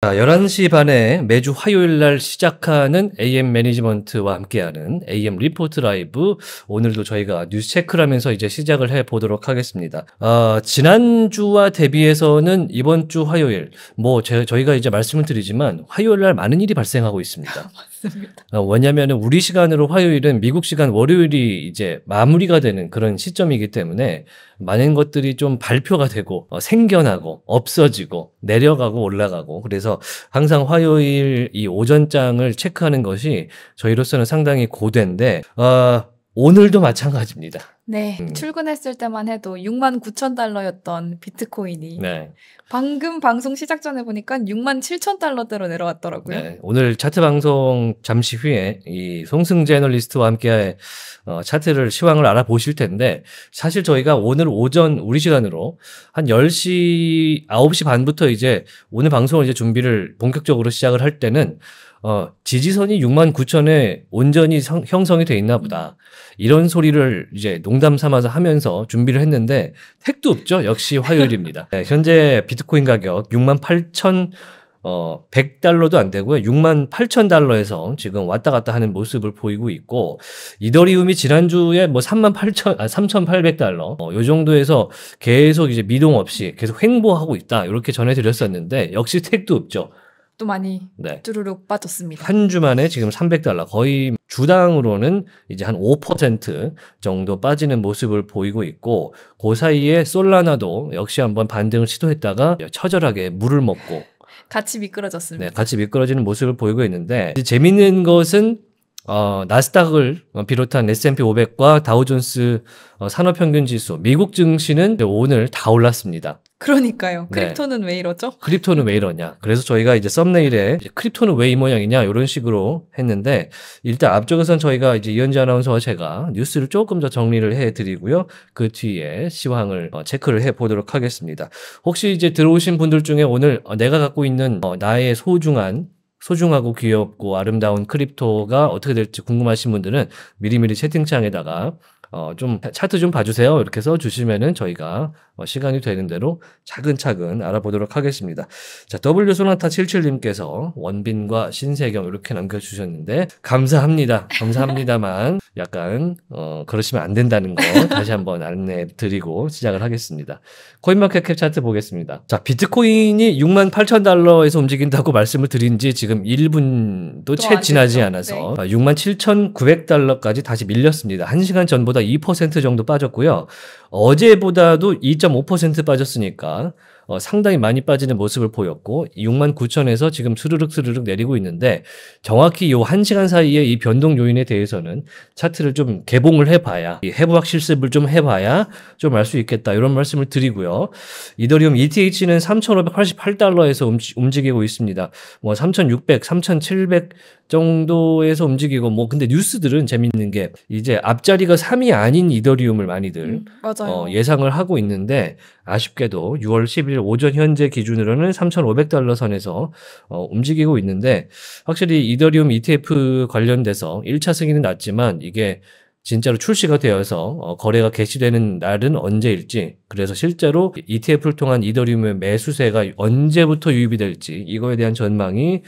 자, 11시 반에 매주 화요일 날 시작하는 AM 매니지먼트와 함께하는 AM 리포트 라이브. 오늘도 저희가 뉴스 체크를하면서 이제 시작을 해 보도록 하겠습니다. 아, 지난주와 대비해서는 이번 주 화요일, 뭐, 제, 저희가 이제 말씀을 드리지만 화요일 날 많은 일이 발생하고 있습니다. 맞습니다. 어, 왜냐하면 우리 시간으로 화요일은 미국 시간 월요일이 이제 마무리가 되는 그런 시점이기 때문에 많은 것들이 좀 발표가 되고 어, 생겨나고 없어지고 내려가고 올라가고 그래서 항상 화요일 이 오전장을 체크하는 것이 저희로서는 상당히 고된데 어, 오늘도 마찬가지입니다. 네, 음. 출근했을 때만 해도 6만 9천 달러였던 비트코인이 네. 방금 방송 시작 전에 보니까 6만 7천 달러대로 내려왔더라고요. 네, 오늘 차트 방송 잠시 후에 이 송승재 애널리스트와 함께 어, 차트를 시황을 알아보실 텐데 사실 저희가 오늘 오전 우리 시간으로 한 10시 9시 반부터 이제 오늘 방송을 이제 준비를 본격적으로 시작을 할 때는 어, 지지선이 6만 9천에 온전히 성, 형성이 돼 있나 보다. 이런 소리를 이제 농담 삼아서 하면서 준비를 했는데 택도 없죠. 역시 화요일입니다. 네, 현재 비트코인 가격 6만 8천 어, 100달러도 안 되고요. 6만 8천 달러에서 지금 왔다 갔다 하는 모습을 보이고 있고, 이더리움이 지난주에 뭐 3만 8천, 아, 3,800달러, 어, 요 정도에서 계속 이제 미동 없이 계속 횡보하고 있다. 이렇게 전해드렸었는데, 역시 택도 없죠. 또 많이 네. 뚜루룩 빠졌습니다. 한 주만에 지금 300달러 거의 주당으로는 이제 한 5% 정도 빠지는 모습을 보이고 있고 그 사이에 솔라나도 역시 한번 반등을 시도했다가 처절하게 물을 먹고 같이 미끄러졌습니다. 네, 같이 미끄러지는 모습을 보이고 있는데 재미있는 것은 어, 나스닥을 비롯한 S&P 500과 다우존스 어, 산업평균 지수, 미국 증시는 오늘 다 올랐습니다. 그러니까요. 네. 크립토는 네. 왜 이러죠? 크립토는 왜 이러냐. 그래서 저희가 이제 썸네일에 이제 크립토는 왜 이 모양이냐 이런 식으로 했는데 일단 앞쪽에선 저희가 이제 이현지 아나운서와 제가 뉴스를 조금 더 정리를 해드리고요. 그 뒤에 시황을 어, 체크를 해보도록 하겠습니다. 혹시 이제 들어오신 분들 중에 오늘 어, 내가 갖고 있는 어, 나의 소중한 소중하고 귀엽고 아름다운 크립토가 어떻게 될지 궁금하신 분들은 미리미리 채팅창에다가 어, 좀 차트 좀 봐주세요. 이렇게 해서 주시면은 저희가 어, 시간이 되는 대로 차근차근 알아보도록 하겠습니다. 자, W 소나타 77님께서 원빈과 신세경 이렇게 남겨주셨는데 감사합니다. 감사합니다만 약간 어, 그러시면 안 된다는 거 다시 한번 안내 드리고 시작을 하겠습니다. 코인마켓캡 차트 보겠습니다. 자, 비트코인이 6만 8천 달러에서 움직인다고 말씀을 드린 지 지금 1분도 채 지나지 않아서 네. 6만 아, 7,900달러까지 다시 밀렸습니다. 1시간 전보다 2% 정도 빠졌고요. 어제보다도 2.5% 빠졌으니까 어, 상당히 많이 빠지는 모습을 보였고 6만 9천에서 지금 수르륵수르륵 내리고 있는데 정확히 요 한시간 사이에 이 변동 요인에 대해서는 차트를 좀 개봉을 해봐야 해부학 실습을 좀 해봐야 좀 알 수 있겠다 이런 말씀을 드리고요. 이더리움 ETH는 3,588달러에서 움직이고 있습니다. 뭐 3,600, 3,700 정도에서 움직이고 뭐 근데 뉴스들은 재밌는 게 이제 앞자리가 3이 아닌 이더리움을 많이들 음, 어, 예상을 하고 있는데 아쉽게도 6월 10일 오전 현재 기준으로는 3,500달러 선에서 어, 움직이고 있는데 확실히 이더리움 ETF 관련돼서 1차 승인은 났지만 이게 진짜로 출시가 되어서 어, 거래가 개시되는 날은 언제일지 그래서 실제로 ETF를 통한 이더리움의 매수세가 언제부터 유입이 될지 이거에 대한 전망이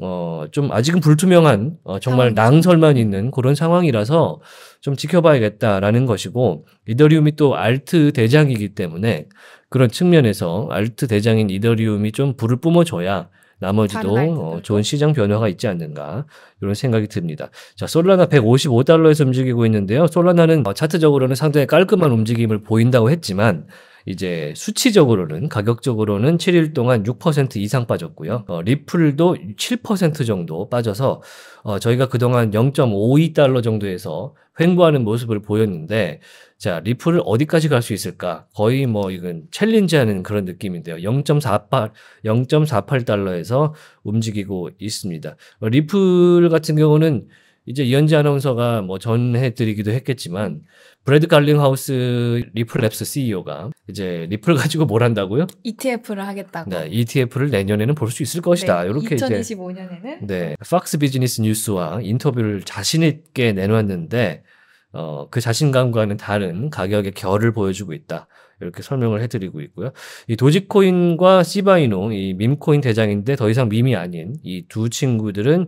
어 좀 아직은 불투명한 어 정말 낭설만 있는 그런 상황이라서 좀 지켜봐야겠다라는 것이고 이더리움이 또 알트 대장이기 때문에 그런 측면에서 알트 대장인 이더리움이 좀 불을 뿜어줘야 나머지도 어, 좋은 시장 변화가 있지 않는가 이런 생각이 듭니다. 자, 솔라나 155달러에서 움직이고 있는데요. 솔라나는 어, 차트적으로는 상당히 깔끔한 움직임을 보인다고 했지만 이제 수치적으로는 가격적으로는 7일 동안 6% 이상 빠졌고요. 어, 리플도 7% 정도 빠져서 어, 저희가 그동안 0.52달러 정도에서 횡보하는 모습을 보였는데 자 리플을 어디까지 갈 수 있을까? 거의 뭐 이건 챌린지하는 그런 느낌인데요. 0.48 0.48달러에서 움직이고 있습니다. 리플 같은 경우는 이제 이현지 아나운서가 뭐 전해드리기도 했겠지만 브래드 갈링하우스 리플랩스 CEO가 이제 리플 가지고 뭘 한다고요? ETF를 하겠다고. 네, ETF를 내년에는 볼 수 있을 것이다. 네, 이렇게 2025년에는 이제 네, 팍스 비즈니스 뉴스와 인터뷰를 자신 있게 내놓았는데 어, 그 자신감과는 다른 가격의 결을 보여주고 있다. 이렇게 설명을 해드리고 있고요. 이 도지코인과 시바이노, 이 밈코인 대장인데 더 이상 밈이 아닌 이 두 친구들은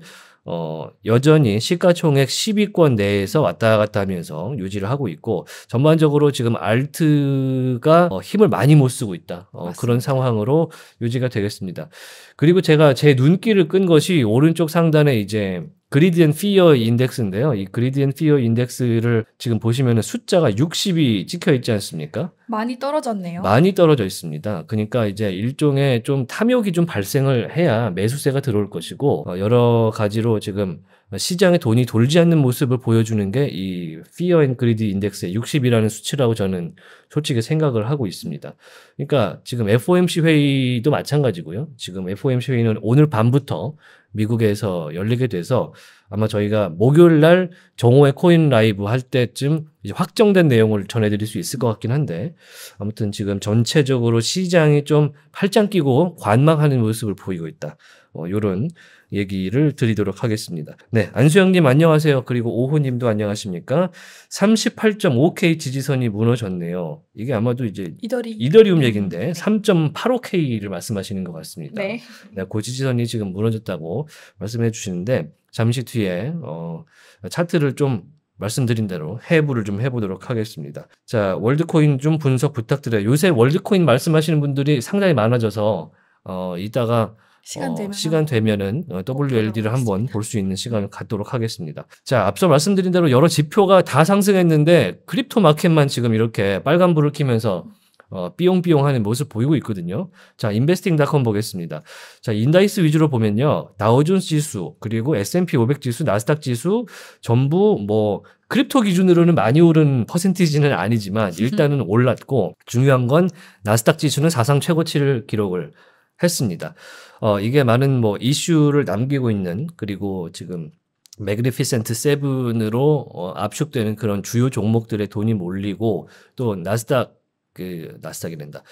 어, 여전히 시가총액 10위권 내에서 왔다 갔다 하면서 유지를 하고 있고 전반적으로 지금 알트가 어, 힘을 많이 못 쓰고 있다. 어, 그런 상황으로 유지가 되겠습니다. 그리고 제가 제 눈길을 끈 것이 오른쪽 상단에 이제 그리디 앤 피어 인덱스인데요. 이 그리디 앤 피어 인덱스를 지금 보시면 숫자가 60이 찍혀 있지 않습니까? 많이 떨어졌네요. 많이 떨어져 있습니다. 그러니까 이제 일종의 좀 탐욕이 좀 발생을 해야 매수세가 들어올 것이고 어, 여러 가지로 지금 시장에 돈이 돌지 않는 모습을 보여주는 게 이 Fear and Greed 인덱스의 60이라는 수치라고 저는 솔직히 생각을 하고 있습니다. 그러니까 지금 FOMC 회의도 마찬가지고요. 지금 FOMC 회의는 오늘 밤부터 미국에서 열리게 돼서 아마 저희가 목요일 날 정호의 코인 라이브 할 때쯤 이제 확정된 내용을 전해드릴 수 있을 것 같긴 한데 아무튼 지금 전체적으로 시장이 좀 팔짱 끼고 관망하는 모습을 보이고 있다. 어, 요런 얘기를 드리도록 하겠습니다. 네, 안수영님 안녕하세요. 그리고 오호님도 안녕하십니까? 38.5K 지지선이 무너졌네요. 이게 아마도 이제 이더리. 이더리움 음, 얘긴데 3.85K를 말씀하시는 것 같습니다. 네. 네, 그 지지선이 지금 무너졌다고 말씀해 주시는데 잠시 뒤에 어, 차트를 좀 말씀드린 대로 해부를 좀 해보도록 하겠습니다. 자, 월드코인 좀 분석 부탁드려요. 요새 월드코인 말씀하시는 분들이 상당히 많아져서, 어, 이따가 시간 되면 어, 시간 되면은 어, WLD를 한번 볼 수 있는 시간을 네. 갖도록 하겠습니다. 자, 앞서 말씀드린 대로 여러 지표가 다 상승했는데 크립토 마켓만 지금 이렇게 빨간 불을 켜면서 어, 삐용삐용 하는 모습 보이고 있거든요. 자, 인베스팅닷컴 보겠습니다. 자, 인다이스 위주로 보면요. 다우존스 지수, 그리고 S&P 500 지수, 나스닥 지수 전부 뭐 크립토 기준으로는 많이 오른 퍼센티지는 아니지만 일단은 올랐고 중요한 건 나스닥 지수는 사상 최고치를 기록을 했습니다. 어, 이게 많은 뭐 이슈를 남기고 있는 그리고 지금 매그리피센트 세븐으로 어, 압축되는 그런 주요 종목들의 돈이 몰리고 또 나스닥 그 나스닥이 된다.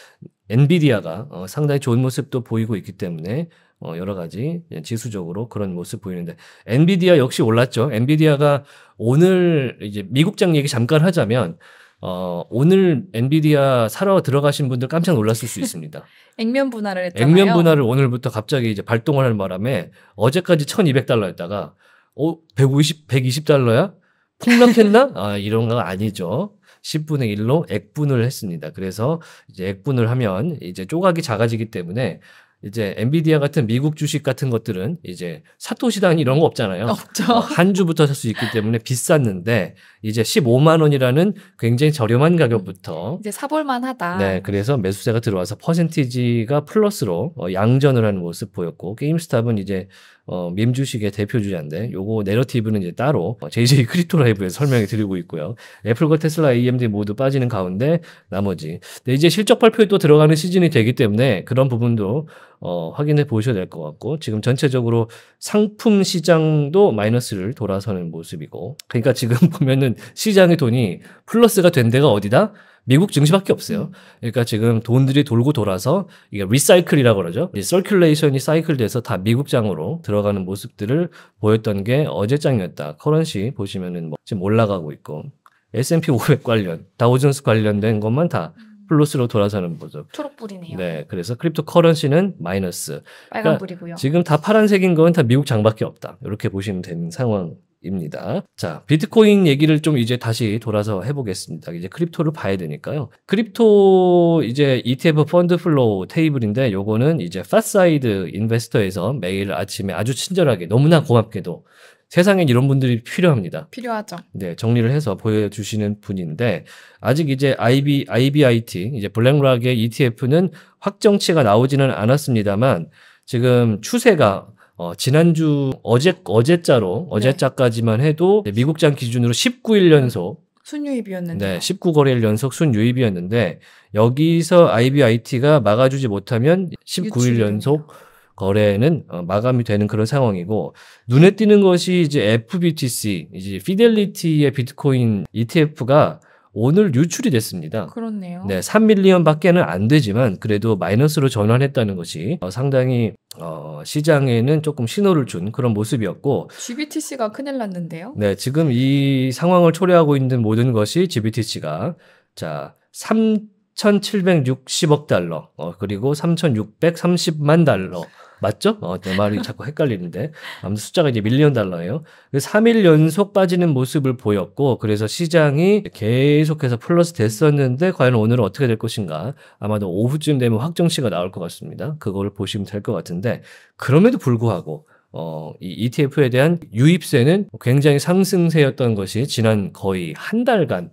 엔비디아가 어, 상당히 좋은 모습도 보이고 있기 때문에 어, 여러 가지 지수적으로 그런 모습 보이는데 엔비디아 역시 올랐죠. 엔비디아가 오늘 이제 미국장 얘기 잠깐 하자면 어, 오늘 엔비디아 사러 들어가신 분들 깜짝 놀랐을 수 있습니다. 액면 분할을 했잖아요. 액면 분할을 오늘부터 갑자기 이제 발동을 할 바람에 어제까지 1,200달러였다가 어, 150, 120달러야? 폭락했나? 아, 이런 건 아니죠. 10분의 1로 액분을 했습니다. 그래서 이제 액분을 하면 이제 조각이 작아지기 때문에 이제 엔비디아 같은 미국 주식 같은 것들은 이제 사토시단 이런 거 없잖아요. 없죠. 뭐 한 주부터 살 수 있기 때문에 비쌌는데 이제 15만 원이라는 굉장히 저렴한 가격부터 음, 이제 사볼만하다. 네, 그래서 매수세가 들어와서 퍼센티지가 플러스로 어, 양전을 하는 모습 보였고 게임스탑은 이제 어, 밈 주식의 대표 주자인데 요거 내러티브는 이제 따로 JJ 크립토 라이브에 설명해 드리고 있고요. 애플과 테슬라, AMD 모두 빠지는 가운데 나머지 네, 이제 실적 발표에 또 들어가는 시즌이 되기 때문에 그런 부분도 어, 확인해 보셔야 될 것 같고 지금 전체적으로 상품 시장도 마이너스를 돌아서는 모습이고 그러니까 지금 보면은 시장의 돈이 플러스가 된 데가 어디다? 미국 증시밖에 없어요. 음. 그러니까 지금 돈들이 돌고 돌아서 이게 리사이클이라고 그러죠. 리서큘레이션이 사이클 돼서 다 미국 장으로 들어가는 모습들을 보였던 게 어제 장이었다. 커런시 보시면은 뭐 지금 올라가고 있고 S&P 500 관련, 다우존스 관련된 것만 다 음. 플러스로 돌아서는 거죠. 초록불이네요. 네, 그래서 크립토 커런시는 마이너스. 그러니까 빨간불이고요. 그러니까 지금 다 파란색인 건 다 미국 장밖에 없다. 이렇게 보시면 되는 상황 입니다. 자, 비트코인 얘기를 좀 이제 다시 돌아서 해보겠습니다. 이제 크립토를 봐야 되니까요. 크립토 이제 ETF 펀드 플로우 테이블인데 요거는 이제 파사이드 인베스터에서 매일 아침에 아주 친절하게 너무나 고맙게도 세상엔 이런 분들이 필요합니다. 필요하죠. 네, 정리를 해서 보여주시는 분인데 아직 이제 IB, IBIT 이제 블랙락의 ETF는 확정치가 나오지는 않았습니다만 지금 추세가 어, 지난주 어제 어제자로 네. 어제자까지만 해도 미국장 기준으로 19일 연속 순유입이었는데 네, 19거래일 연속 순유입이었는데 여기서 IBIT가 막아주지 못하면 19일 연속 거래는 어, 마감이 되는 그런 상황이고 눈에 띄는 것이 이제 FBTC 이제 피델리티의 비트코인 ETF가 오늘 유출이 됐습니다. 그렇네요. 네, 3밀리언 밖에는 안 되지만 그래도 마이너스로 전환했다는 것이 어, 상당히 어, 시장에는 조금 신호를 준 그런 모습이었고 GBTC가 큰일 났는데요. 네, 지금 이 상황을 초래하고 있는 모든 것이 GBTC가 자, 3 7 6 0억 달러, 어, 그리고 3,630만 달러. 맞죠? 어, 내 말이 자꾸 헷갈리는데. 아무튼 숫자가 이제 밀리언 달러예요. 3일 연속 빠지는 모습을 보였고, 그래서 시장이 계속해서 플러스 됐었는데, 과연 오늘은 어떻게 될 것인가. 아마도 오후쯤 되면 확정치가 나올 것 같습니다. 그걸 보시면 될 것 같은데, 그럼에도 불구하고, 어, 이 ETF에 대한 유입세는 굉장히 상승세였던 것이 지난 거의 한 달간의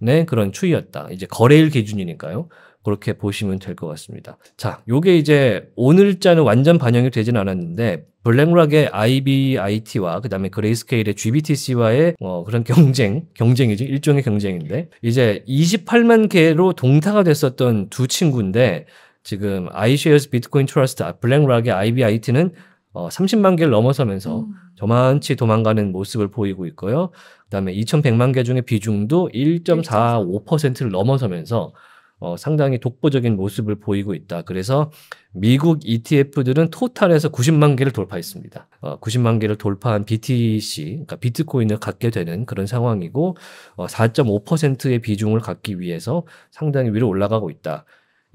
네, 그런 추이였다. 이제 거래일 기준이니까요. 그렇게 보시면 될 것 같습니다. 자, 요게 이제 오늘자는 완전 반영이 되진 않았는데 블랙락의 IBIT와 그다음에 그레이스케일의 GBTC와의 어, 그런 경쟁, 경쟁이죠. 일종의 경쟁인데 이제 28만 개로 동타가 됐었던 두 친구인데 지금 iShares 비트코인 트러스트 아, 블랙락의 IBIT는 어, 30만 개를 넘어서면서 음. 저만치 도망가는 모습을 보이고 있고요. 그다음에 2,100만 개 중에 비중도 1.45%를 넘어서면서 어, 상당히 독보적인 모습을 보이고 있다. 그래서 미국 ETF들은 토탈에서 90만 개를 돌파했습니다. 어, 90만 개를 돌파한 BTC, 그러니까 비트코인을 갖게 되는 그런 상황이고 어, 4.5%의 비중을 갖기 위해서 상당히 위로 올라가고 있다.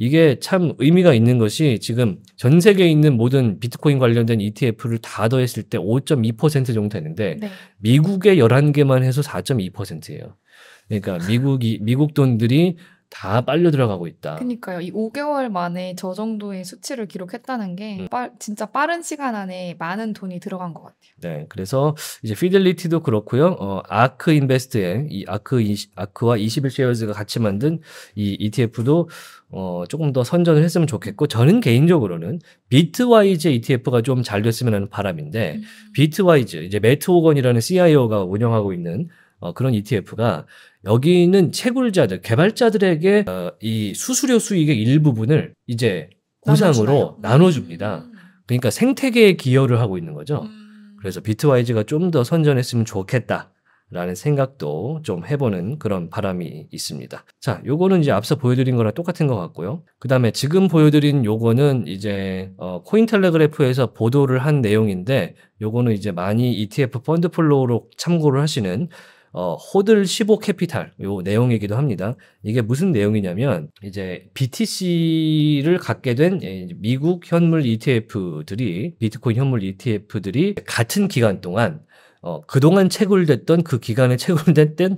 이게 참 의미가 있는 것이 지금 전 세계에 있는 모든 비트코인 관련된 ETF를 다 더했을 때 5.2% 정도 되는데 네. 미국의 11개만 해서 4.2%예요. 그러니까 미국이 미국 돈들이 다 빨려 들어가고 있다. 그러니까요. 이 5개월 만에 저 정도의 수치를 기록했다는 게 음. 빠, 진짜 빠른 시간 안에 많은 돈이 들어간 것 같아요. 네. 그래서 이제 피델리티도 그렇고요. 어, 아크 인베스트의 이 아크 아크와 21쉐어즈가 같이 만든 이 ETF도 어, 조금 더 선전을 했으면 좋겠고 저는 개인적으로는 비트와이즈 ETF가 좀 잘 됐으면 하는 바람인데 음. 비트와이즈 이제 매트 오건이라는 CIO가 운영하고 있는 어, 그런 ETF가 여기는 채굴자들, 개발자들에게 어, 이 수수료 수익의 일부분을 이제 보상으로 음. 나눠줍니다 음. 그러니까 생태계에 기여를 하고 있는 거죠. 음. 그래서 비트와이즈가 좀 더 선전했으면 좋겠다. 라는 생각도 좀 해보는 그런 바람이 있습니다. 자, 요거는 이제 앞서 보여드린 거랑 똑같은 것 같고요. 그 다음에 지금 보여드린 요거는 이제 어, 코인텔레그래프에서 보도를 한 내용인데 요거는 이제 많이 ETF 펀드 플로우로 참고를 하시는 어, 호들 15 캐피탈 요 내용이기도 합니다. 이게 무슨 내용이냐면 이제 BTC를 갖게 된 예, 미국 현물 ETF들이 비트코인 현물 ETF들이 같은 기간 동안 어, 그동안 채굴됐던 그 기간에 채굴됐던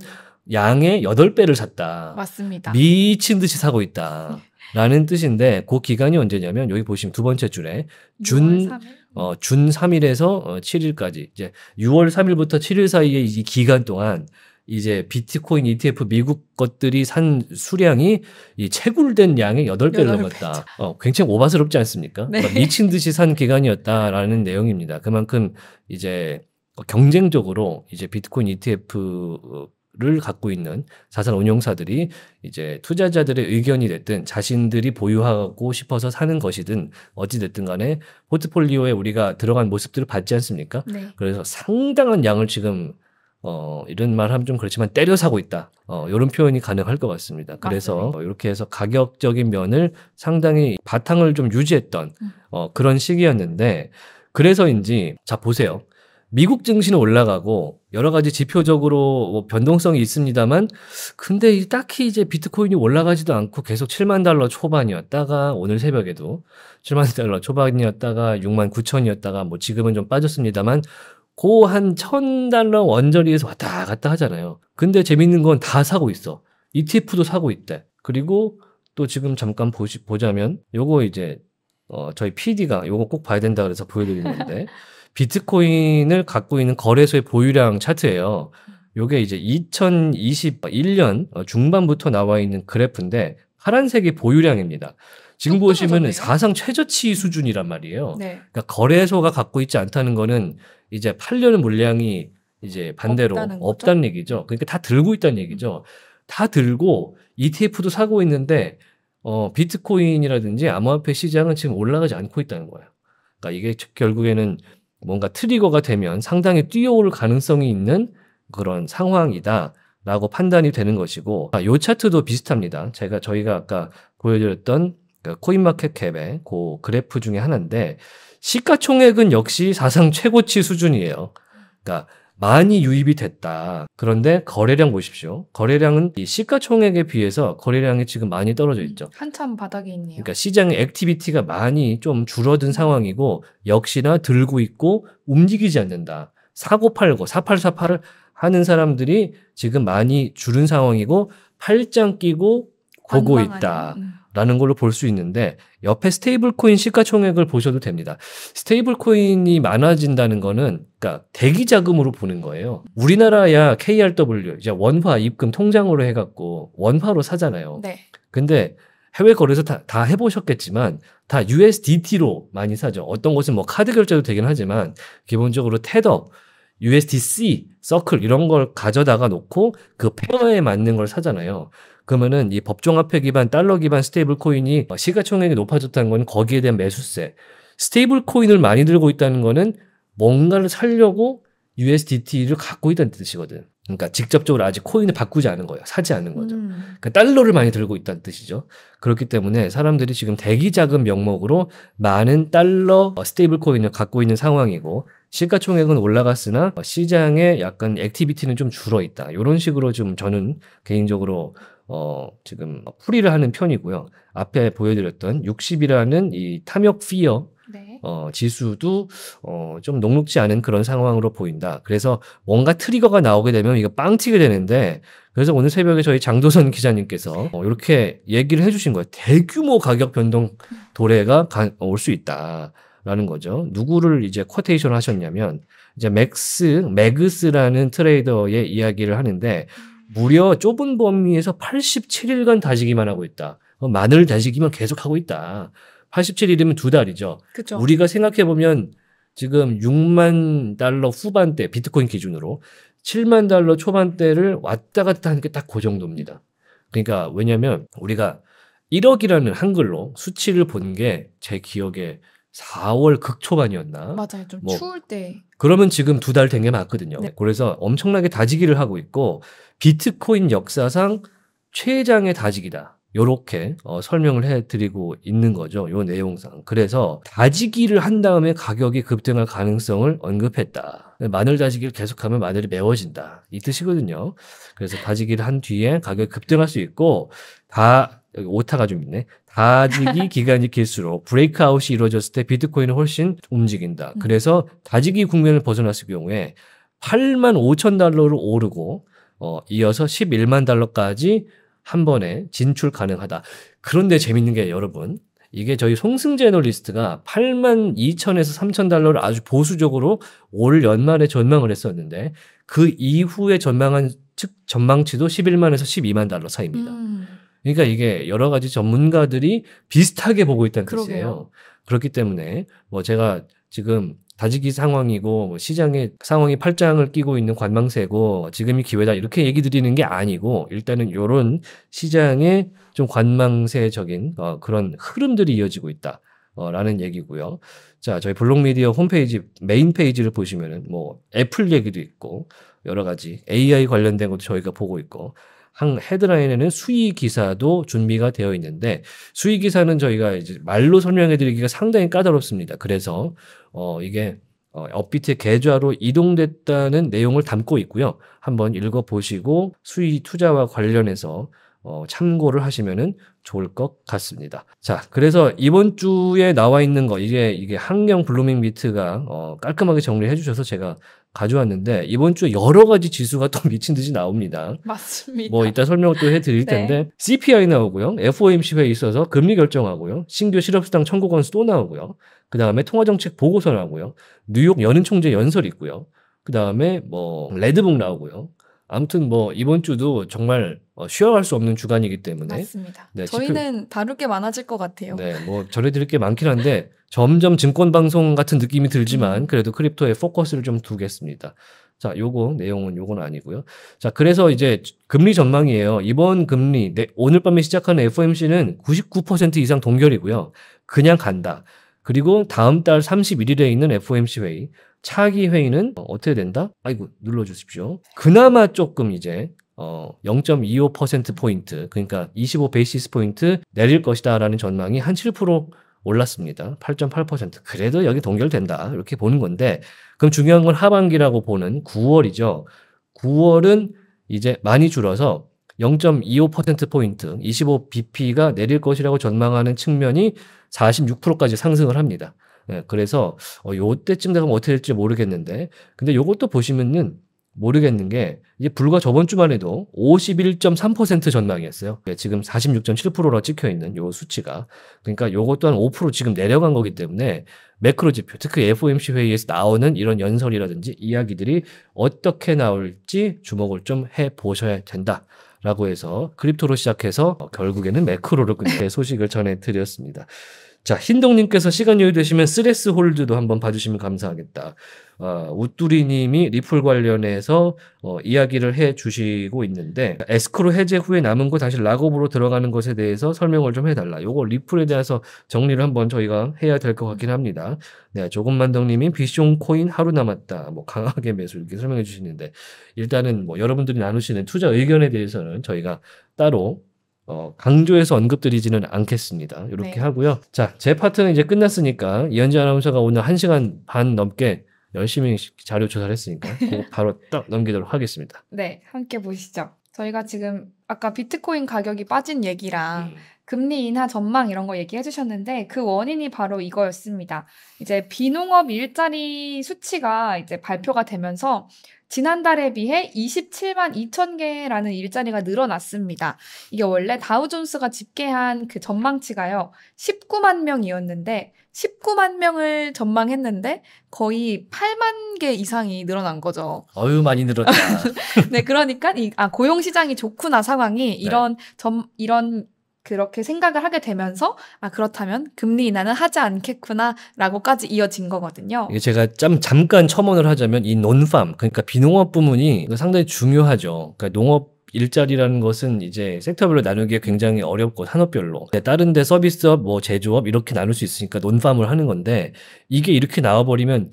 양의 8배를 샀다. 맞습니다. 미친 듯이 사고 있다. 라는 뜻인데 그 기간이 언제냐면 여기 보시면 두 번째 줄에 준 3일? 어, 준 3일에서 어, 7일까지 이제 6월 3일부터 7일 사이에이 기간 동안 이제 비트코인 ETF 미국 것들이 산 수량이 이 채굴된 양의 8배를 넘었다. 어, 굉장히 오바스럽지 않습니까? 네. 그러니까 미친 듯이 산 기간이었다라는 내용입니다. 그만큼 이제 경쟁적으로 이제 비트코인 ETF 어, 를 갖고 있는 자산 운용사들이 이제 투자자들의 의견이 됐든 자신들이 보유하고 싶어서 사는 것이든 어찌 됐든 간에 포트폴리오에 우리가 들어간 모습들을 봤지 않습니까? 네. 그래서 상당한 양을 지금 어 이런 말 하면 좀 그렇지만 때려 사고 있다. 어 이런 표현이 가능할 것 같습니다. 그래서 어, 이렇게 해서 가격적인 면을 상당히 바탕을 좀 유지했던 음. 어 그런 시기였는데 그래서인지 자 보세요. 미국 증시는 올라가고 여러 가지 지표적으로 뭐 변동성이 있습니다만 근데 딱히 이제 비트코인이 올라가지도 않고 계속 7만 달러 초반이었다가 오늘 새벽에도 7만 달러 초반이었다가 6만 9천이었다가 뭐 지금은 좀 빠졌습니다만 고 한 천달러 원저리에서 왔다 갔다 하잖아요. 근데 재밌는 건 다 사고 있어. ETF도 사고 있대. 그리고 또 지금 잠깐 보시, 보자면 요거 이제 어, 저희 PD가 요거 꼭 봐야 된다 그래서 보여드리는 데 비트코인을 갖고 있는 거래소의 보유량 차트예요. 요게 이제 2021년 중반부터 나와 있는 그래프인데 파란색이 보유량입니다. 지금 보시면 은 사상 최저치 수준이란 말이에요. 네. 그러니까 거래소가 갖고 있지 않다는 거는 이제 팔려는 물량이 이제 반대로 없다는, 없다는 얘기죠. 그러니까 다 들고 있다는 얘기죠. 음. 다 들고 ETF도 사고 있는데 어 비트코인이라든지 암호화폐 시장은 지금 올라가지 않고 있다는 거예요. 그러니까 이게 결국에는 뭔가 트리거가 되면 상당히 뛰어올 가능성이 있는 그런 상황이다. 라고 판단이 되는 것이고 아, 요 차트도 비슷합니다. 제가 저희가 아까 보여드렸던 그 코인마켓캡의 그 그래프 중에 하나인데 시가총액은 역시 사상 최고치 수준이에요. 그러니까 많이 유입이 됐다. 그런데 거래량 보십시오. 거래량은 이 시가총액에 비해서 거래량이 지금 많이 떨어져 있죠. 음, 한참 바닥에 있네요. 그러니까 시장의 액티비티가 많이 좀 줄어든 상황이고 역시나 들고 있고 움직이지 않는다. 사고 팔고 사팔사팔을 하는 사람들이 지금 많이 줄은 상황이고 팔짱 끼고 보고 있다. 음. 라는 걸로 볼 수 있는데 옆에 스테이블 코인 시가총액을 보셔도 됩니다. 스테이블 코인이 많아진다는 거는 그러니까 대기 자금으로 보는 거예요. 우리나라야 KRW 이제 원화 입금 통장으로 해 갖고 원화로 사잖아요. 네. 근데 해외 거래소 다, 해보셨겠지만 다 USDT로 많이 사죠. 어떤 곳은 뭐 카드 결제도 되긴 하지만 기본적으로 테더, USDC, 서클 이런 걸 가져다가 놓고 그 페어에 맞는 걸 사잖아요. 그러면은 이 법정화폐 기반 달러 기반 스테이블 코인이 어, 시가총액이 높아졌다는 건 거기에 대한 매수세. 스테이블 코인을 많이 들고 있다는 거는 뭔가를 살려고 USDT를 갖고 있다는 뜻이거든. 그러니까 직접적으로 아직 코인을 바꾸지 않은 거예요. 사지 않은 거죠. 음. 그러니까 달러를 많이 들고 있다는 뜻이죠. 그렇기 때문에 사람들이 지금 대기 자금 명목으로 많은 달러 어, 스테이블 코인을 갖고 있는 상황이고 시가총액은 올라갔으나 시장의 약간 액티비티는 좀 줄어 있다. 이런 식으로 좀 저는 개인적으로 어, 지금 풀이를 하는 편이고요. 앞에 보여드렸던 60이라는 이 탐욕 피어 네. 어, 지수도 어, 좀 녹록지 않은 그런 상황으로 보인다. 그래서 뭔가 트리거가 나오게 되면 이거 빵 튀게 되는데 그래서 오늘 새벽에 저희 장도선 기자님께서 네. 어, 이렇게 얘기를 해주신 거예요. 대규모 가격 변동 도래가 어, 올수 있다라는 거죠. 누구를 이제 쿼테이션 하셨냐면 이제 맥스 맥스라는 트레이더의 이야기를 하는데. 음. 무려 좁은 범위에서 87일간 다지기만 하고 있다. 어, 마늘 다지기만 계속하고 있다. 87일이면 두 달이죠. 그쵸. 우리가 생각해 보면 지금 6만 달러 후반대 비트코인 기준으로 7만 달러 초반대를 왔다 갔다 하는 게 딱 그 정도입니다. 그러니까 왜냐하면 우리가 1억이라는 한글로 수치를 본 게 제 기억에 4월 극초반이었나? 맞아요. 좀뭐 추울 때. 그러면 지금 두 달 된 게 맞거든요. 네. 그래서 엄청나게 다지기를 하고 있고 비트코인 역사상 최장의 다지기다. 요렇게 어, 설명을 해드리고 있는 거죠. 요 내용상. 그래서 다지기를 한 다음에 가격이 급등할 가능성을 언급했다. 마늘 다지기를 계속하면 마늘이 매워진다. 이 뜻이거든요. 그래서 다지기를 한 뒤에 가격이 급등할 수 있고 다 여기 오타가 좀 있네. 다지기 기간이 길수록 브레이크아웃이 이루어졌을 때 비트코인은 훨씬 움직인다. 음. 그래서 다지기 국면을 벗어났을 경우에 8만 5천 달러로 오르고 어, 이어서 11만 달러까지 한 번에 진출 가능하다. 그런데 재밌는 게여러분 이게 저희 송승재 애널리스트가 8만 2천에서 3천 달러를 아주 보수적으로 올 연말에 전망을 했었는데 그 이후에 전망한 측 전망치도 11만에서 12만 달러 사이입니다. 음. 그러니까 이게 여러 가지 전문가들이 비슷하게 보고 있다는 그러게요. 뜻이에요. 그렇기 때문에 뭐 제가 지금 다지기 상황이고 뭐 시장의 상황이 팔짱을 끼고 있는 관망세고 지금이 기회다 이렇게 얘기 드리는 게 아니고 일단은 이런 시장의 좀 관망세적인 어, 그런 흐름들이 이어지고 있다. 어, 라는 얘기고요. 자, 저희 블록미디어 홈페이지 메인 페이지를 보시면은 뭐 애플 얘기도 있고 여러 가지 AI 관련된 것도 저희가 보고 있고 한 헤드라인에는 수위 기사도 준비가 되어 있는데 수위 기사는 저희가 이제 말로 설명해 드리기가 상당히 까다롭습니다. 그래서 어 이게 어, 업비트 계좌로 이동됐다는 내용을 담고 있고요. 한번 읽어 보시고 수위 투자와 관련해서 어, 참고를 하시면 좋을 것 같습니다. 자, 그래서 이번 주에 나와 있는 거 이게 이게 한경 블루밍 비트가 어, 깔끔하게 정리해 주셔서 제가 가져왔는데 이번 주에 여러 가지 지수가 또 미친 듯이 나옵니다. 맞습니다. 뭐 이따 설명 을또 해드릴 네. 텐데 CPI 나오고요, FOMC 회에 있어서 금리 결정하고요, 신규 실업수당 청구 건수 또 나오고요, 그 다음에 통화정책 보고서 나오고요, 뉴욕 연은 총재 연설 있고요, 그 다음에 뭐 레드북 나오고요. 아무튼 뭐 이번 주도 정말 어, 쉬어갈 수 없는 주간이기 때문에 맞습니다. 네, 저희는 지표... 다룰 게 많아질 것 같아요. 네, 뭐 전해드릴 게 많긴 한데. 점점 증권방송 같은 느낌이 들지만 음. 그래도 크립토에 포커스를 좀 두겠습니다. 자, 요거 내용은 요건 아니고요. 자, 그래서 이제 금리 전망이에요. 이번 금리 네, 오늘 밤에 시작하는 FOMC는 99% 이상 동결이고요. 그냥 간다. 그리고 다음 달 31일에 있는 FOMC 회의 차기 회의는 어, 어떻게 된다? 아이고 눌러 주십시오. 그나마 조금 이제 어, 0.25% 포인트, 그러니까 25 베이시스 포인트 내릴 것이다라는 전망이 한7% 올랐습니다. 8.8%. 그래도 여기 동결된다. 이렇게 보는 건데, 그럼 중요한 건 하반기라고 보는 9월이죠. 9월은 이제 많이 줄어서 0.25%포인트, 25bp가 내릴 것이라고 전망하는 측면이 46%까지 상승을 합니다. 예, 그래서, 어, 요때쯤 되면 어떻게 될지 모르겠는데, 근데 요것도 보시면은 모르겠는 게 이게 불과 저번 주만 해도 51.3% 전망이었어요. 예, 지금 46.7%로 찍혀 있는 요 수치가 그러니까 요것 또한 5% 지금 내려간 거기 때문에 매크로 지표 특히 FOMC 회의에서 나오는 이런 연설이라든지 이야기들이 어떻게 나올지 주목을 좀 해 보셔야 된다. 라고 해서 크립토로 시작해서 결국에는 매크로로 끝내 소식을 전해드렸습니다. 자, 흰동님께서 시간 여유 되시면 스레스 홀드도 한번 봐주시면 감사하겠다. 어, 우뚜리님이 리플 관련해서 어, 이야기를 해 주시고 있는데 에스크로 해제 후에 남은 곳 다시 락업으로 들어가는 것에 대해서 설명을 좀 해달라. 요거 리플에 대해서 정리를 한번 저희가 해야 될 것 같긴 합니다. 네, 조금만덕님이 비숑 코인 하루 남았다. 뭐 강하게 매수 이렇게 설명해 주시는데 일단은 뭐 여러분들이 나누시는 투자 의견에 대해서는 저희가 따로 어, 강조해서 언급드리지는 않겠습니다. 이렇게 네. 하고요. 자, 제 파트는 이제 끝났으니까 이현지 아나운서가 오늘 1시간 반 넘게 열심히 자료 조사를 했으니까 바로 딱 넘기도록 하겠습니다. 네, 함께 보시죠. 저희가 지금 아까 비트코인 가격이 빠진 얘기랑 음. 금리 인하 전망 이런 거 얘기해 주셨는데 그 원인이 바로 이거였습니다. 이제 비농업 일자리 수치가 이제 발표가 되면서 지난달에 비해 27만 2천 개라는 일자리가 늘어났습니다. 이게 원래 다우존스가 집계한 그 전망치가요. 19만 명이었는데 19만 명을 전망했는데 거의 8만 개 이상이 늘어난 거죠. 어유 많이 늘었다. 네, 그러니까 이, 아 고용 시장이 좋구나 상황이 네. 이런 네. 점 이런 그렇게 생각을 하게 되면서 아 그렇다면 금리 인하는 하지 않겠구나라고까지 이어진 거거든요. 이게 제가 짬, 잠깐 첨언을 하자면 이 논팜 그러니까 비농업 부문이 상당히 중요하죠. 그러니까 농업 일자리라는 것은 이제 섹터별로 나누기가 굉장히 어렵고 산업별로 다른 데 서비스업 뭐 제조업 이렇게 나눌 수 있으니까 논팜을 하는 건데 이게 이렇게 나와버리면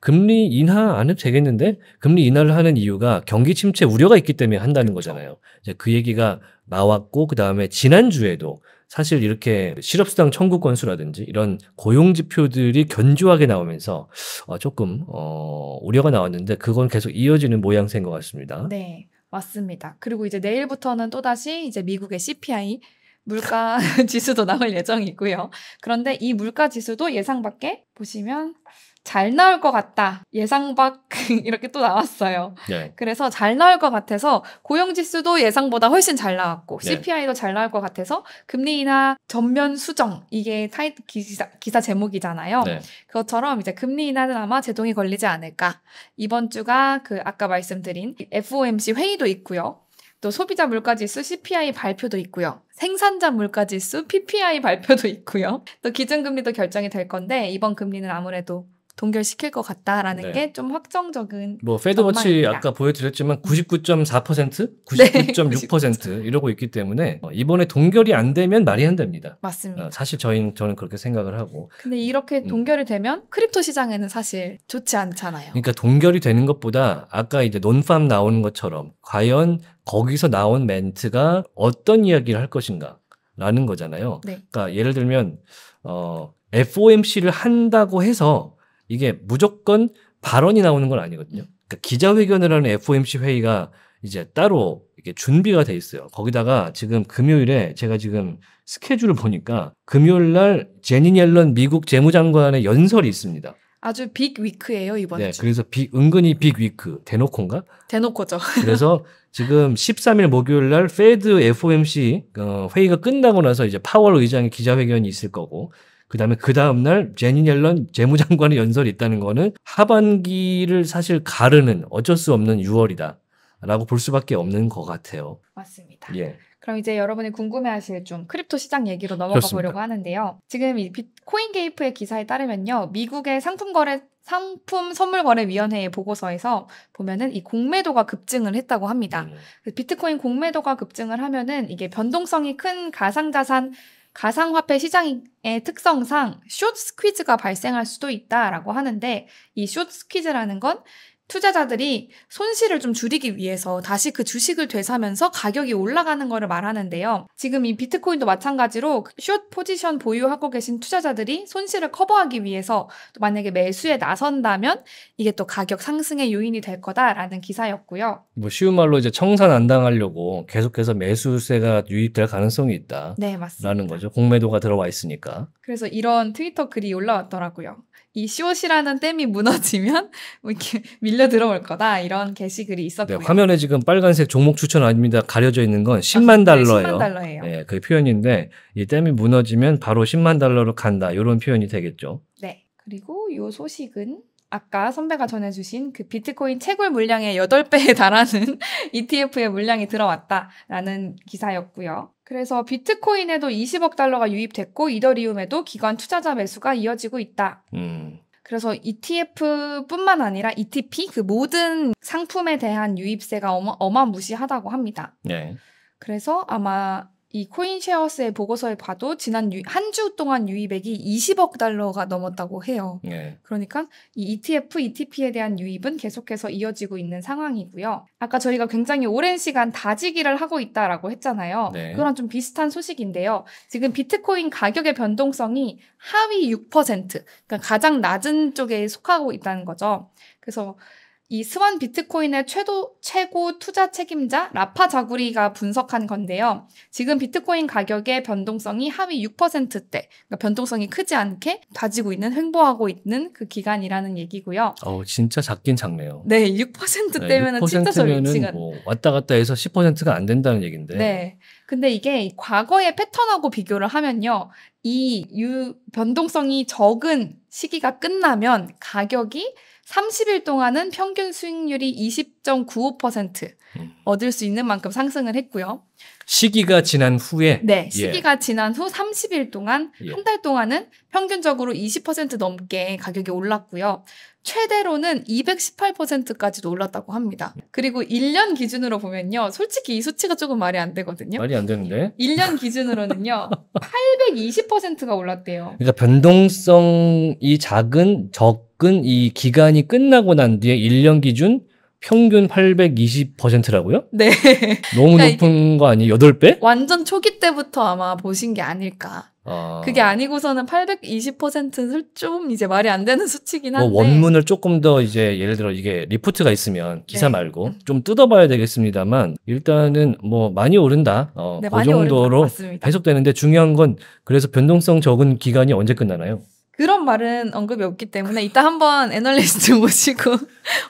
금리 인하 안 해도 되겠는데 금리 인하를 하는 이유가 경기 침체 우려가 있기 때문에 한다는 거잖아요. 이제 그 얘기가 나왔고 그 다음에 지난주에도 사실 이렇게 실업수당 청구 건수라든지 이런 고용 지표들이 견조하게 나오면서 어, 조금 어, 우려가 나왔는데 그건 계속 이어지는 모양새인 것 같습니다. 네, 맞습니다. 그리고 이제 내일부터는 또 다시 이제 미국의 CPI 물가 지수도 나올 예정이고요. 그런데 이 물가 지수도 예상밖에 보시면 잘 나올 것 같다. 예상 밖 이렇게 또 나왔어요. 네. 그래서 잘 나올 것 같아서 고용 지수도 예상보다 훨씬 잘 나왔고 네. CPI도 잘 나올 것 같아서 금리 인하 전면 수정 이게 타이 기사, 기사 제목이잖아요. 네. 그것처럼 이제 금리 인하는 아마 제동이 걸리지 않을까. 이번 주가 그 아까 말씀드린 FOMC 회의도 있고요. 또 소비자 물가지수 CPI 발표도 있고요. 생산자 물가지수 PPI 발표도 있고요. 또 기준금리도 결정이 될 건데 이번 금리는 아무래도 동결시킬 것 같다라는 네. 게좀 확정적인뭐 페드워치 아까 보여드렸지만 99.4% 99.6% 네, 이러고 있기 때문에 어, 이번에 동결이 안 되면 말이 안 됩니다. 맞습니다. 어, 사실 저희는 저는 그렇게 생각을 하고 근데 이렇게 음. 동결이 되면 크립토 시장에는 사실 좋지 않잖아요. 그러니까 동결이 되는 것보다 아까 이제 논팜 나오는 것처럼 과연 거기서 나온 멘트가 어떤 이야기를 할 것인가라는 거잖아요. 네. 그러니까 예를 들면 어 FOMC를 한다고 해서 이게 무조건 발언이 나오는 건 아니거든요. 그러니까 기자회견을 하는 FOMC 회의가 이제 따로 이게 준비가 돼 있어요. 거기다가 지금 금요일에 제가 지금 스케줄을 보니까 금요일 날 제니 옐런 미국 재무장관의 연설이 있습니다. 아주 빅 위크예요 이번 네, 주. 그래서 빅, 은근히 빅 위크 대놓고인가? 대놓고죠. 그래서 지금 13일 목요일 날 페드 FOMC 어, 회의가 끝나고 나서 이제 파월 의장의 기자회견이 있을 거고 그다음에 그 다음 날 제니 옐런 재무장관의 연설이 있다는 거는 하반기를 사실 가르는 어쩔 수 없는 6월이다라고 볼 수밖에 없는 것 같아요. 맞습니다. 예. 그럼 이제 여러분이 궁금해하실 좀 크립토 시장 얘기로 넘어가 그렇습니다. 보려고 하는데요. 지금 이 코인 게이프의 기사에 따르면요, 미국의 상품 거래 상품 선물거래위원회의 보고서에서 보면은 이 공매도가 급증을 했다고 합니다. 음. 비트코인 공매도가 급증을 하면은 이게 변동성이 큰 가상자산 가상화폐 시장의 특성상 숏 스퀴즈가 발생할 수도 있다라고 하는데 이 숏 스퀴즈라는 건 투자자들이 손실을 좀 줄이기 위해서 다시 그 주식을 되사면서 가격이 올라가는 거를 말하는데요. 지금 이 비트코인도 마찬가지로 숏 포지션 보유하고 계신 투자자들이 손실을 커버하기 위해서 만약에 매수에 나선다면 이게 또 가격 상승의 요인이 될 거다라는 기사였고요. 뭐 쉬운 말로 이제 청산 안 당하려고 계속해서 매수세가 유입될 가능성이 있다. 네, 맞습니다. 라는 거죠. 공매도가 들어와 있으니까. 그래서 이런 트위터 글이 올라왔더라고요. 이쇼시라는 댐이 무너지면 뭐 이렇게 밀려 들어올 거다 이런 게시글이 네, 있었고요. 네, 화면에 지금 빨간색 종목 추천 아닙니다. 가려져 있는 건 10만 아, 달러예요. 10만 달러예요. 네, 그 표현인데 이 댐이 무너지면 바로 10만 달러로 간다 이런 표현이 되겠죠. 네. 그리고 이 소식은 아까 선배가 전해주신 그 비트코인 채굴 물량의 8배에 달하는 ETF의 물량이 들어왔다라는 기사였고요. 그래서 비트코인에도 20억 달러가 유입됐고 이더리움에도 기관 투자자 매수가 이어지고 있다. 음. 그래서 ETF뿐만 아니라 ETP 그 모든 상품에 대한 유입세가 어마, 어마무시하다고 합니다. 네. 그래서 아마 이 코인쉐어스의 보고서에 봐도 지난 한 주 동안 유입액이 20억 달러가 넘었다고 해요. 네. 그러니까 이 ETF, ETP에 대한 유입은 계속해서 이어지고 있는 상황이고요. 아까 저희가 굉장히 오랜 시간 다지기를 하고 있다라고 했잖아요. 네. 그런 좀 비슷한 소식인데요. 지금 비트코인 가격의 변동성이 하위 6%, 그러니까 가장 낮은 쪽에 속하고 있다는 거죠. 그래서 이 스완 비트코인의 최도, 최고 투자 책임자 라파 자구리가 분석한 건데요. 지금 비트코인 가격의 변동성이 하위 6%대, 그러니까 변동성이 크지 않게 가지고 있는, 횡보하고 있는 그 기간이라는 얘기고요. 어, 진짜 작긴 작네요. 네, 6%대면 네, 진짜 절치가 뭐 왔다 갔다 해서 10%가 안 된다는 얘기인데 네. 근데 이게 과거의 패턴하고 비교를 하면요. 이 유, 변동성이 적은 시기가 끝나면 가격이 30일 동안은 평균 수익률이 20.95% 음. 얻을 수 있는 만큼 상승을 했고요. 시기가 지난 후에 네, 예. 시기가 예. 지난 후 30일 동안 예. 한달 동안은 평균적으로 20% 넘게 가격이 올랐고요. 최대로는 218%까지도 올랐다고 합니다. 그리고 1년 기준으로 보면요. 솔직히 이 수치가 조금 말이 안 되거든요. 말이 안 되는데? 1년 기준으로는요. 820%가 올랐대요. 그러니까 변동성이 작은 적은 이 기간이 끝나고 난 뒤에 1년 기준 평균 820%라고요? 네. 너무 그러니까 높은 거 아니에요? 8배? 완전 초기 때부터 아마 보신 게 아닐까. 아... 그게 아니고서는 820%는 좀 이제 말이 안 되는 수치긴 뭐 한데. 뭐 원문을 조금 더 이제 예를 들어 이게 리포트가 있으면 기사 네. 말고 좀 뜯어봐야 되겠습니다만 일단은 뭐 많이 오른다. 어, 네, 그 정도로 오 계속되는데 중요한 건 그래서 변동성 적은 기간이 언제 끝나나요? 그런 말은 언급이 없기 때문에 이따 한번 애널리스트 모시고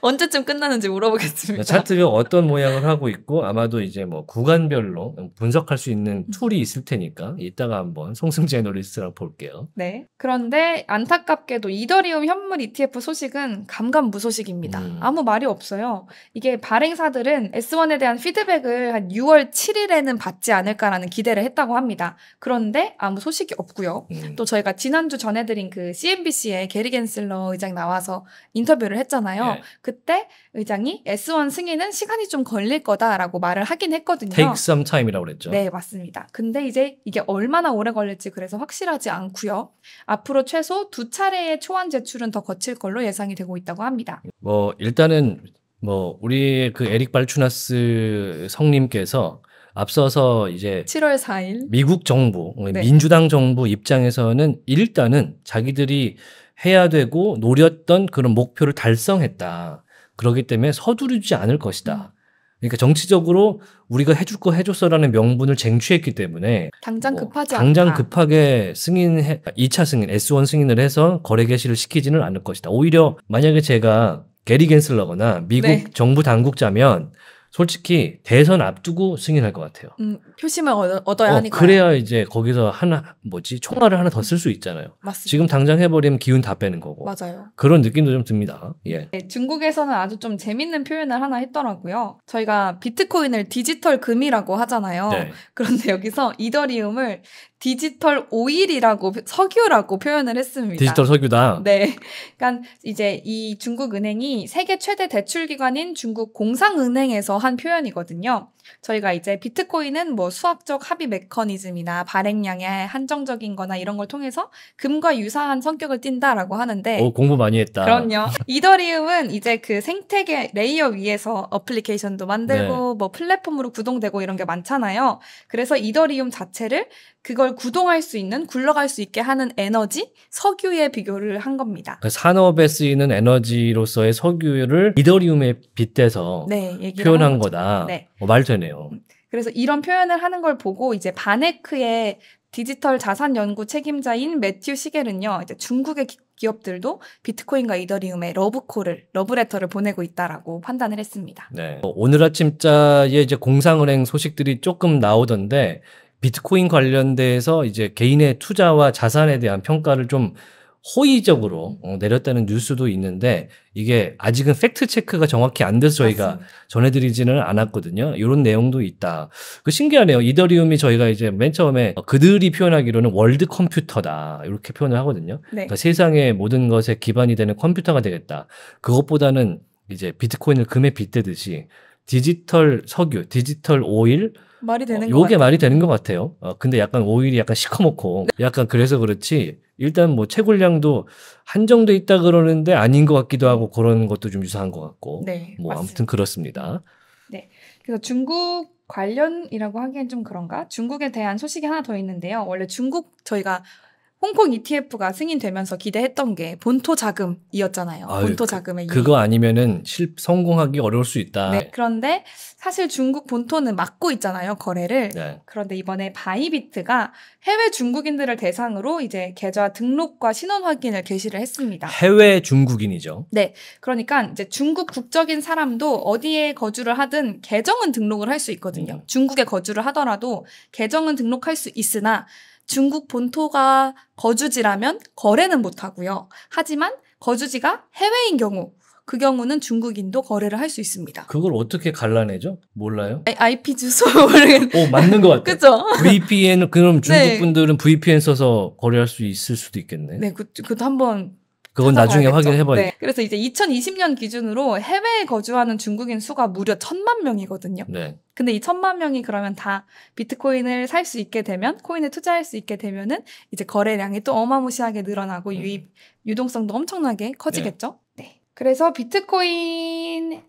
언제쯤 끝나는지 물어보겠습니다. 차트가 어떤 모양을 하고 있고 아마도 이제 뭐 구간별로 분석할 수 있는 음. 툴이 있을 테니까 이따가 한번 송승재 애널리스트랑 볼게요. 네. 그런데 안타깝게도 이더리움 현물 ETF 소식은 감감무소식입니다. 음. 아무 말이 없어요. 이게 발행사들은 S1에 대한 피드백을 한 6월 7일에는 받지 않을까라는 기대를 했다고 합니다. 그런데 아무 소식이 없고요. 음. 또 저희가 지난주 전해드린 그그 CNBC에 게리 겐슬러 의장 나와서 인터뷰를 했잖아요. 네. 그때 의장이 S1 승인은 시간이 좀 걸릴 거다라고 말을 하긴 했거든요. Take some time이라고 그랬죠. 네, 맞습니다. 근데 이제 이게 얼마나 오래 걸릴지 그래서 확실하지 않고요. 앞으로 최소 두 차례의 초안 제출은 더 거칠 걸로 예상이 되고 있다고 합니다. 뭐 일단은 뭐 우리 그 에릭 발추나스 성님께서 앞서서 이제 7월 4일 미국 정부 어, 네. 민주당 정부 입장에서는 일단은 자기들이 해야 되고 노렸던 그런 목표를 달성했다. 그러기 때문에 서두르지 않을 것이다. 음. 그러니까 정치적으로 우리가 해줄 거 해줬어라는 명분을 쟁취했기 때문에 당장 뭐 급하지 당장 않다. 급하게 승인해 2차 승인 S1 승인을 해서 거래 개시를 시키지는 않을 것이다. 오히려 만약에 제가 게리 겐슬러거나 미국 네. 정부 당국자면 솔직히 대선 앞두고 승인할 것 같아요. 음, 표심을 얻어, 야 어, 하니까. 그래야 이제 거기서 하나 뭐지 총알을 하나 더 쓸 수 있잖아요. 맞습니다. 지금 당장 해버리면 기운 다 빼는 거고. 맞아요. 그런 느낌도 좀 듭니다. 예. 네, 중국에서는 아주 좀 재밌는 표현을 하나 했더라고요. 저희가 비트코인을 디지털 금이라고 하잖아요. 네. 그런데 여기서 이더리움을 디지털 오일이라고 석유라고 표현을 했습니다. 디지털 석유다. 네. 그러니까 이제 이 중국 은행이 세계 최대 대출 기관인 중국 공상은행에서 한 표현이거든요. 저희가 이제 비트코인은 뭐 수학적 합의 메커니즘이나 발행량의 한정적인 거나 이런 걸 통해서 금과 유사한 성격을 띈다라고 하는데 오, 공부 많이 했다. 그럼요. 이더리움은 이제 그 생태계 레이어 위에서 어플리케이션도 만들고 네. 뭐 플랫폼으로 구동되고 이런 게 많잖아요. 그래서 이더리움 자체를 그걸 구동할 수 있는 굴러갈 수 있게 하는 에너지 석유에 비교를 한 겁니다. 그 산업에 쓰이는 에너지로서의 석유를 이더리움에 빗대서 네, 표현한 거다. 네. 어, 말 되네. 그러네요. 그래서 이런 표현을 하는 걸 보고 이제 바네크의 디지털 자산 연구 책임자인 매튜 시겔은요, 이제 중국의 기, 기업들도 비트코인과 이더리움에 러브콜을, 러브레터를 보내고 있다라고 판단을 했습니다. 네. 오늘 아침자에 이제 공상은행 소식들이 조금 나오던데, 비트코인 관련돼서 이제 개인의 투자와 자산에 대한 평가를 좀 호의적으로 어, 내렸다는 뉴스도 있는데 이게 아직은 팩트 체크가 정확히 안 돼서 저희가 맞습니다. 전해드리지는 않았거든요. 이런 내용도 있다. 그 신기하네요. 이더리움이 저희가 이제 맨 처음에 그들이 표현하기로는 월드 컴퓨터다 이렇게 표현을 하거든요. 네. 그러니까 세상의 모든 것에 기반이 되는 컴퓨터가 되겠다. 그것보다는 이제 비트코인을 금에 빗대듯이 디지털 석유, 디지털 오일, 말이 되는 어, 요게 말이 되는 것 같아요. 어, 근데 약간 오일이 약간 시커멓고 약간 그래서 그렇지 일단 뭐 채굴량도 한정돼 있다 그러는데 아닌 것 같기도 하고 그런 것도 좀 유사한 것 같고 네, 뭐 맞습니다. 아무튼 그렇습니다. 네, 그래서 중국 관련이라고 하기엔 좀 그런가? 중국에 대한 소식이 하나 더 있는데요. 원래 중국 저희가 홍콩 ETF가 승인되면서 기대했던 게 본토 자금이었잖아요. 아유, 본토 그 자금의 그, 거 아니면은 실 성공하기 어려울 수 있다. 네, 그런데 사실 중국 본토는 막고 있잖아요 거래를. 네. 그런데 이번에 바이비트가 해외 중국인들을 대상으로 이제 계좌 등록과 신원 확인을 개시를 했습니다. 해외 중국인이죠. 네, 그러니까 이제 중국 국적인 사람도 어디에 거주를 하든 계정은 등록을 할 수 있거든요. 음. 중국에 거주를 하더라도 계정은 등록할 수 있으나 중국 본토가 거주지라면 거래는 못하고요. 하지만 거주지가 해외인 경우 그 경우는 중국인도 거래를 할 수 있습니다. 그걸 어떻게 갈라내죠? 몰라요? 아, IP 주소 모르겠. 오 맞는 것 같아요. 그죠? VPN 그럼 중국 분들은 네. VPN 써서 거래할 수 있을 수도 있겠네. 네, 그, 그것도 한번 그건 나중에 확인해 봐야 돼. 네. 그래서 이제 2020년 기준으로 해외에 거주하는 중국인 수가 무려 천만 명이거든요. 네. 근데 이 천만 명이 그러면 다 비트코인을 살 수 있게 되면 코인에 투자할 수 있게 되면은 이제 거래량이 또 어마무시하게 늘어나고 음. 유입 유동성도 엄청나게 커지겠죠. 네. 네. 그래서 비트코인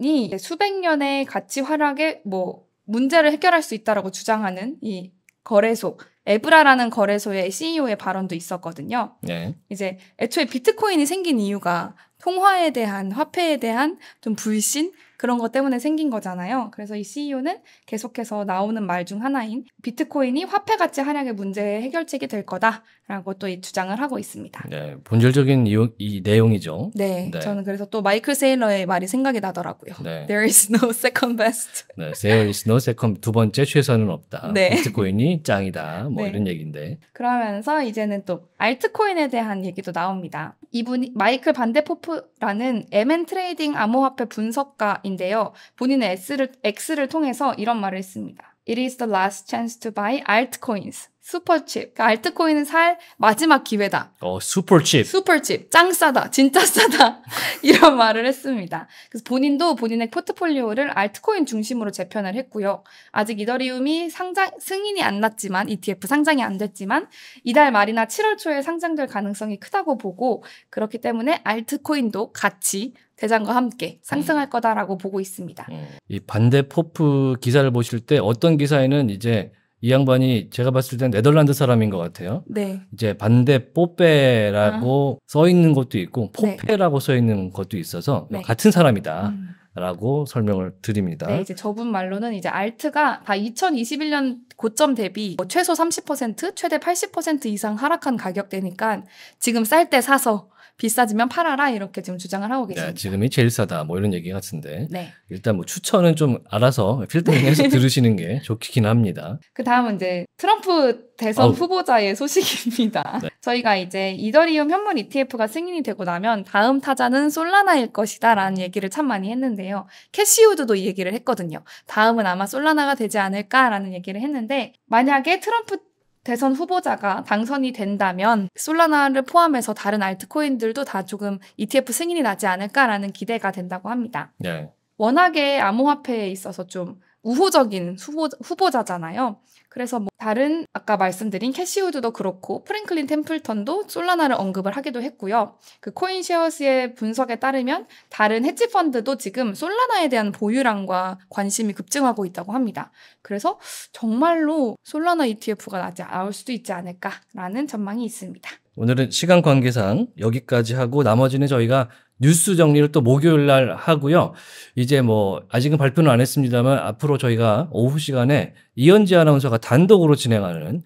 이 수백 년의 가치 활약에뭐 문제를 해결할 수 있다라고 주장하는 이 거래소 에브라라는 거래소의 CEO의 발언도 있었거든요. 네. 이제 애초에 비트코인이 생긴 이유가 통화에 대한 화폐에 대한 좀 불신 그런 것 때문에 생긴 거잖아요. 그래서 이 CEO는 계속해서 나오는 말 중 하나인 비트코인이 화폐 가치 하락의 문제 해결책이 될 거다. 라고 또 주장을 하고 있습니다. 네, 본질적인 이, 이 내용이죠. 네, 네, 저는 그래서 또 마이클 세일러의 말이 생각이 나더라고요. 네. There is no second best. 네, there is no second 두 번째 최선은 없다. 네. 비트코인이 짱이다. 뭐 네. 이런 얘기인데. 그러면서 이제는 또 알트코인에 대한 얘기도 나옵니다. 이분이 마이클 반데포프라는 MN 트레이딩 암호화폐 분석가인데요. 본인의 S를 X를 통해서 이런 말을 했습니다. It is the last chance to buy altcoins. 슈퍼칩. 그러니까 알트코인은 살 마지막 기회다. 어, 슈퍼칩. 슈퍼칩. 짱 싸다. 진짜 싸다. 이런 말을 했습니다. 그래서 본인도 본인의 포트폴리오를 알트코인 중심으로 재편을 했고요. 아직 이더리움이 상장 승인이 안 났지만 ETF 상장이 안 됐지만 이달 말이나 7월 초에 상장될 가능성이 크다고 보고 그렇기 때문에 알트코인도 같이 대장과 함께 음. 상승할 거다라고 보고 있습니다. 음. 이 반대 포프 기사를 보실 때 어떤 기사에는 이제 이 양반이 제가 봤을 땐 네덜란드 사람인 것 같아요. 네. 이제 반대 뽀페라고 아. 써 있는 것도 있고 포페라고 네. 써 있는 것도 있어서 네. 같은 사람이다. 음. 라고 설명을 드립니다. 네, 이제 저분 말로는 이제 알트가 다 2021년 고점 대비 뭐 최소 30%, 최대 80% 이상 하락한 가격대니까 지금 쌀 때 사서 비싸지면 팔아라 이렇게 지금 주장을 하고 네, 계십니다. 네, 지금이 제일 싸다 뭐 이런 얘기 같은데 네. 일단 뭐 추천은 좀 알아서 필터링해서 들으시는 게 좋긴 합니다. 그 다음은 이제 트럼프 대선 아우. 후보자의 소식입니다. 네. 저희가 이제 이더리움 현물 ETF가 승인이 되고 나면 다음 타자는 솔라나일 것이다라는 얘기를 참 많이 했는데요. 캐시우드도 이 얘기를 했거든요. 다음은 아마 솔라나가 되지 않을까라는 얘기를 했는데 만약에 트럼프 대선 후보자가 당선이 된다면 솔라나를 포함해서 다른 알트코인들도 다 조금 ETF 승인이 나지 않을까라는 기대가 된다고 합니다. 네. 워낙에 암호화폐에 있어서 좀 우호적인 후보, 후보자잖아요. 그래서 뭐 다른 아까 말씀드린 캐시우드도 그렇고 프랭클린 템플턴도 솔라나를 언급을 하기도 했고요. 그 코인쉐어스의 분석에 따르면 다른 헤지 펀드도 지금 솔라나에 대한 보유량과 관심이 급증하고 있다고 합니다. 그래서 정말로 솔라나 ETF가 나지 않을 수도 있지 않을까라는 전망이 있습니다. 오늘은 시간 관계상 여기까지 하고 나머지는 저희가 뉴스 정리를 또 목요일 날 하고요. 이제 뭐 아직은 발표는 안 했습니다만 앞으로 저희가 오후 시간에 이현지 아나운서가 단독으로 진행하는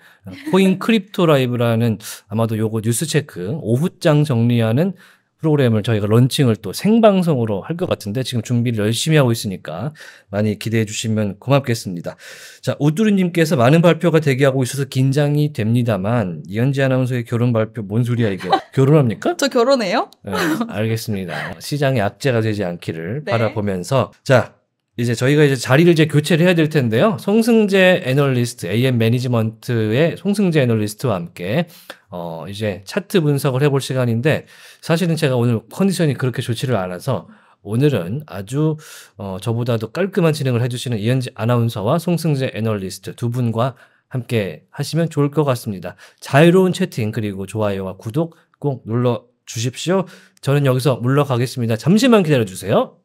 코인 크립토 라이브라는 아마도 요거 뉴스 체크 오후장 정리하는 프로그램을 저희가 런칭을 또 생방송으로 할 것 같은데 지금 준비를 열심히 하고 있으니까 많이 기대해 주시면 고맙겠습니다. 자, 우뚜루님께서 많은 발표가 대기하고 있어서 긴장이 됩니다만 이현지 아나운서의 결혼 발표 뭔 소리야 이게 결혼합니까? 저 결혼해요? 네, 알겠습니다. 시장의 악재가 되지 않기를 네. 바라보면서 자 이제 저희가 이제 자리를 이제 교체를 해야 될 텐데요. 송승재 애널리스트, AM 매니지먼트의 송승재 애널리스트와 함께 어, 이제 차트 분석을 해볼 시간인데 사실은 제가 오늘 컨디션이 그렇게 좋지를 않아서 오늘은 아주 어, 저보다도 깔끔한 진행을 해주시는 이현지 아나운서와 송승재 애널리스트 두 분과 함께 하시면 좋을 것 같습니다. 자유로운 채팅 그리고 좋아요와 구독 꼭 눌러 주십시오. 저는 여기서 물러가겠습니다. 잠시만 기다려 주세요.